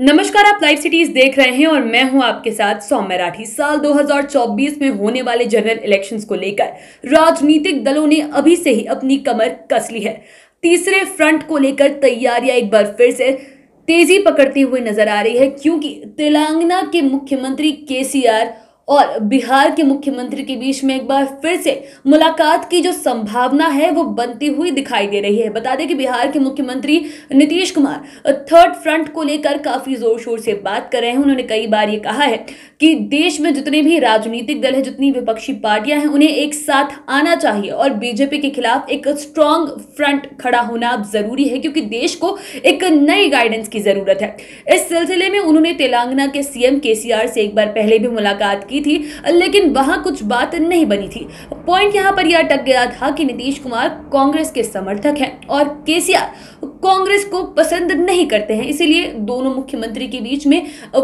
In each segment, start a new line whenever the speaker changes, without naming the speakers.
नमस्कार आप live cities देख रहे हैं और मैं हूं आपके साथ सौम्य राठी साल 2024 में होने वाले जनरल इलेक्शंस को लेकर राजनीतिक दलों ने अभी से ही अपनी कमर कस ली है तीसरे फ्रंट को लेकर तैयारियां एक बार फिर से तेजी पकड़ती हुई नजर आ रही है क्योंकि तेलंगाना के मुख्यमंत्री केसीआर और बिहार के मुख्यमंत्री के बीच में एक बार फिर से मुलाकात की जो संभावना है वो बनती हुई दिखाई दे रही है बता दें कि बिहार के मुख्यमंत्री नीतीश कुमार थर्ड फ्रंट को लेकर काफी जोर शोर से बात कर रहे हैं उन्होंने कई बार ये कहा है कि देश में जितने भी राजनीतिक दल है जितनी विपक्षी पार्टियां हैं उन्हें एक साथ आना चाहिए और बीजेपी के खिलाफ एक स्ट्रांग फ्रंट खड़ा होना जरूरी है क्योंकि देश को एक नई गाइडेंस की जरूरत है इस सिलसिले में उन्होंने तेलंगाना के सीएम के से एक बार पहले भी मुलाकात की की थी लेकिन वहां कुछ बात नहीं बनी थी पॉइंट यहां पर यह अटक गया था कि नीतीश कुमार कांग्रेस के समर्थक हैं और केसीआर कांग्रेस को पसंद नहीं करते हैं इसीलिए दोनों मुख्यमंत्री के बीच में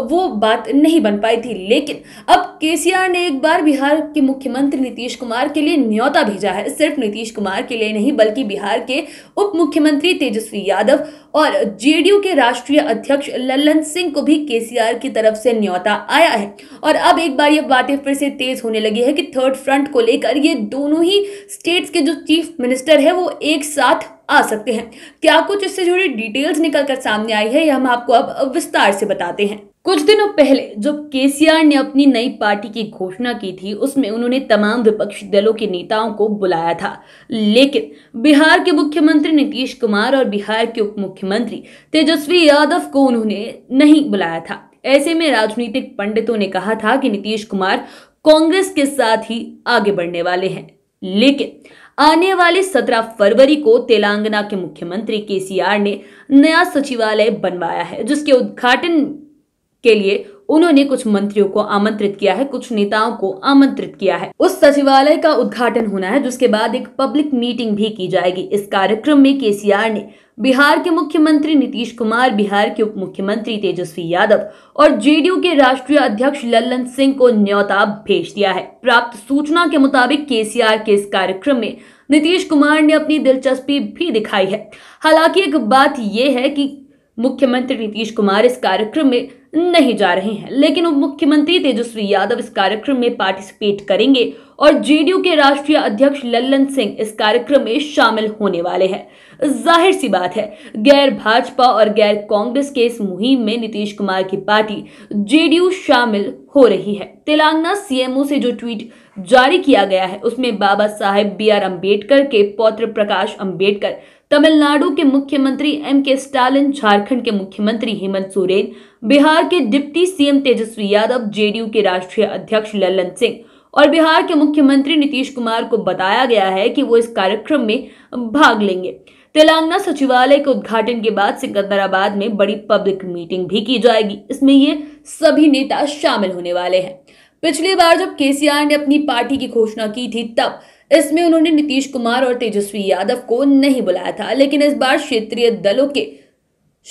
वो बात नहीं बन पाई थी लेकिन अब केसीआर ने एक बार बिहार के मुख्यमंत्री नीतीश कुमार के लिए न्योता भेजा है सिर्फ नीतीश कुमार के लिए नहीं बल्कि बिहार के उप मुख्यमंत्री तेजस्वी यादव और जेडीयू के राष्ट्रीय अध्यक्ष ललन सिंह को भी केसीआर की तरफ से न्योता आया है और अब एक बार ये बातें फिर से तेज होने लगी है कि थर्ड फ्रंट को लेकर ये दोनों ही स्टेट्स के जो चीफ मिनिस्टर है वो एक साथ आ सकते हैं क्या कुछ इससे जुड़ी डिटेल्स निकल कर सामने आई है यह हम आपको अब विस्तार से बताते हैं कुछ दिनों पहले जब केसीआर ने अपनी नई पार्टी की घोषणा की थी उसमें उन्होंने तमाम विपक्षी दलों के नेताओं को बुलाया था लेकिन बिहार के मुख्यमंत्री नीतीश कुमार और बिहार के उप मुख्यमंत्री तेजस्वी यादव को उन्होंने नहीं बुलाया था ऐसे में राजनीतिक पंडितों ने कहा था कि नीतीश कुमार कांग्रेस के साथ ही आगे बढ़ने वाले हैं लेकिन आने वाले 17 फरवरी को तेलंगाना के मुख्यमंत्री केसीआर ने नया सचिवालय बनवाया है जिसके उद्घाटन के लिए उन्होंने कुछ मंत्रियों को आमंत्रित किया है कुछ नेताओं को आमंत्रित किया है उस सचिवालय का उद्घाटन होना है जिसके बाद एक पब्लिक मीटिंग भी की जाएगी इस कार्यक्रम में के ने बिहार के मुख्यमंत्री नीतीश कुमार बिहार के उप मुख्यमंत्री तेजस्वी यादव और जेडीयू के राष्ट्रीय अध्यक्ष लल्लन सिंह को न्यौता भेज दिया है प्राप्त सूचना के मुताबिक केसीआर के इस कार्यक्रम में नीतीश कुमार ने अपनी दिलचस्पी भी दिखाई है हालांकि एक बात यह है कि मुख्यमंत्री नीतीश कुमार इस कार्यक्रम में नहीं जा रहे हैं लेकिन उप मुख्यमंत्री तेजस्वी यादव इस कार्यक्रम में पार्टिसिपेट करेंगे और जेडीयू के राष्ट्रीय अध्यक्ष लल्लन सिंह इस कार्यक्रम में शामिल होने वाले हैं जाहिर सी बात है गैर भाजपा और गैर कांग्रेस के इस मुहिम में नीतीश कुमार की पार्टी जेडीयू शामिल हो रही है तेलंगाना सीएमओ से जो ट्वीट जारी किया गया है उसमें बाबा साहेब बी आर अम्बेडकर के पौत्र प्रकाश अम्बेडकर तमिलनाडु के मुख्यमंत्री एम के स्टालिन झारखंड के मुख्यमंत्री हेमंत सोरेन बिहार के deputy CM Tejashwi Yadav JDU के राष्ट्रीय अध्यक्ष ललन सिंह और बिहार के मुख्यमंत्री नीतीश कुमार को बताया गया है कि वो इस कार्यक्रम में भाग लेंगे तेलंगाना सचिवालय के उद्घाटन के बाद सिकंदराबाद में बड़ी पब्लिक मीटिंग भी की जाएगी इसमें ये सभी नेता शामिल होने वाले हैं पिछली बार जब केसीआर ने अपनी पार्टी की घोषणा की थी तब इसमें उन्होंने नीतीश कुमार और तेजस्वी यादव को नहीं बुलाया था लेकिन इस बार क्षेत्रीय दलों के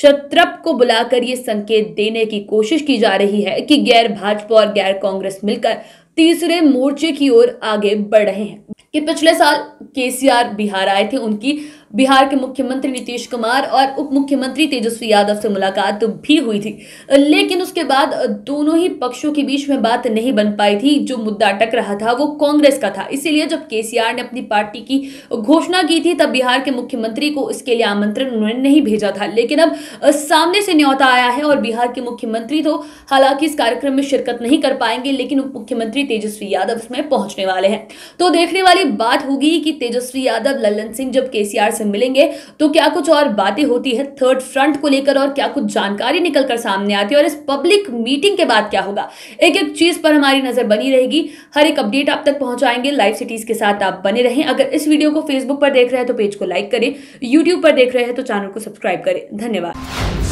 शत्रप को बुलाकर ये संकेत देने की कोशिश की जा रही है कि गैर भाजपा और गैर कांग्रेस मिलकर तीसरे मोर्चे की ओर आगे बढ़ रहे हैं कि पिछले साल केसीआर बिहार आए थे उनकी बिहार के मुख्यमंत्री नीतीश कुमार और उप मुख्यमंत्री तेजस्वी यादव से मुलाकात भी हुई थी लेकिन उसके बाद दोनों ही पक्षों के बीच में बात नहीं बन पाई थी जो मुद्दा अटक रहा था वो कांग्रेस का था इसीलिए जब केसीआर ने अपनी पार्टी की घोषणा की थी तब बिहार के मुख्यमंत्री को इसके लिए आमंत्रण उन्होंने नहीं भेजा था लेकिन अब सामने से न्यौता आया है और बिहार के मुख्यमंत्री तो हालांकि इस कार्यक्रम में शिरकत नहीं कर पाएंगे लेकिन उप मुख्यमंत्री तेजस्वी यादव इसमें पहुंचने वाले हैं तो देखने वाली बात होगी कि तेजस्वी यादव ललन सिंह जब केसीआर से से मिलेंगे तो क्या कुछ और बातें होती है थर्ड फ्रंट को लेकर और क्या कुछ जानकारी निकलकर सामने आती है और इस पब्लिक मीटिंग के बाद क्या होगा एक एक चीज पर हमारी नजर बनी रहेगी हर एक अपडेट आप तक पहुंचाएंगे लाइव सिटीज के साथ आप बने रहें अगर इस वीडियो को फेसबुक पर देख रहे हैं तो पेज को लाइक करें यूट्यूब पर देख रहे हैं तो चैनल को सब्सक्राइब करें धन्यवाद